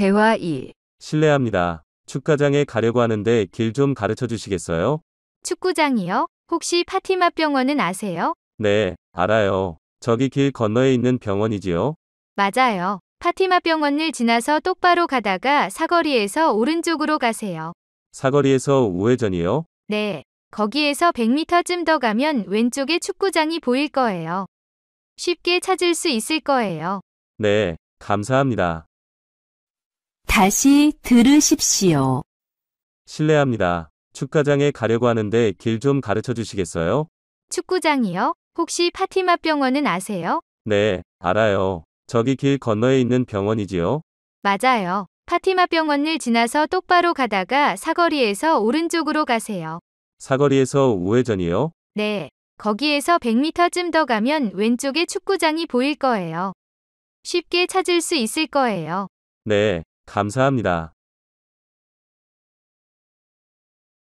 대화 2. 실례합니다. 축구장에 가려고 하는데 길 좀 가르쳐 주시겠어요? 축구장이요? 혹시 파티마 병원은 아세요? 네, 알아요. 저기 길 건너에 있는 병원이지요? 맞아요. 파티마 병원을 지나서 똑바로 가다가 사거리에서 오른쪽으로 가세요. 사거리에서 우회전이요? 네. 거기에서 100m쯤 더 가면 왼쪽에 축구장이 보일 거예요. 쉽게 찾을 수 있을 거예요. 네, 감사합니다. 다시 들으십시오. 실례합니다. 축가장에 가려고 하는데 길 좀 가르쳐 주시겠어요? 축구장이요? 혹시 파티마 병원은 아세요? 네, 알아요. 저기 길 건너에 있는 병원이지요? 맞아요. 파티마 병원을 지나서 똑바로 가다가 사거리에서 오른쪽으로 가세요. 사거리에서 우회전이요? 네. 거기에서 100m쯤 더 가면 왼쪽에 축구장이 보일 거예요. 쉽게 찾을 수 있을 거예요. 네, 감사합니다.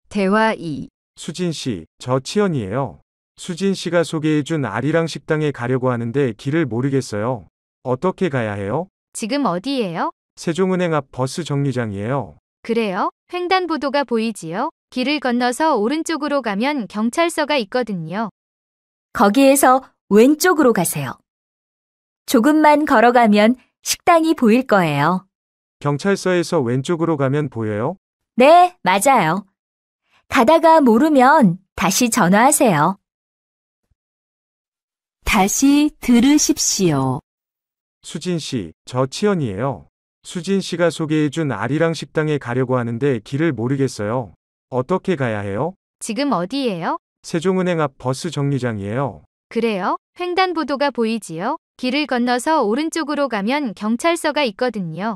대화 2. 수진 씨, 저 치연이에요. 수진 씨가 소개해준 아리랑 식당에 가려고 하는데 길을 모르겠어요. 어떻게 가야 해요? 지금 어디예요? 세종은행 앞 버스 정류장이에요. 그래요? 횡단보도가 보이지요? 길을 건너서 오른쪽으로 가면 경찰서가 있거든요. 거기에서 왼쪽으로 가세요. 조금만 걸어가면 식당이 보일 거예요. 경찰서에서 왼쪽으로 가면 보여요? 네, 맞아요. 가다가 모르면 다시 전화하세요. 다시 들으십시오. 수진 씨, 저 치연이에요. 수진 씨가 소개해준 아리랑 식당에 가려고 하는데 길을 모르겠어요. 어떻게 가야 해요? 지금 어디예요? 세종은행 앞 버스 정류장이에요. 그래요? 횡단보도가 보이지요? 길을 건너서 오른쪽으로 가면 경찰서가 있거든요.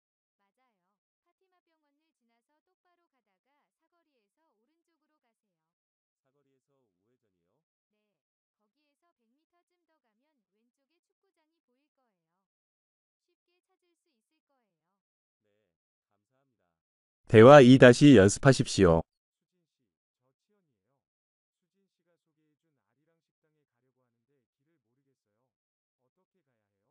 거기서 우회전이요? 네, 거기에서 100m쯤 더 가면 왼쪽에 축구장이 보일 거예요. 쉽게 찾을 수 있을 거예요. 네, 감사합니다. 대화 2 다시 연습하십시오. 수진 씨, 저 치연이에요. 수진 씨가 소개해준 아리랑 식당에 가려고 하는데 길을 모르겠어요. 어떻게 가야 해요?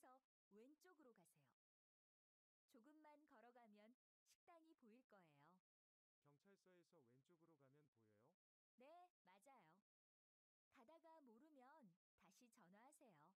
그래서 왼쪽으로 가세요. 조금만 걸어가면 식당이 보일 거예요. 경찰서에서 왼쪽으로 가면 보여요? 네, 맞아요. 가다가 모르면 다시 전화하세요.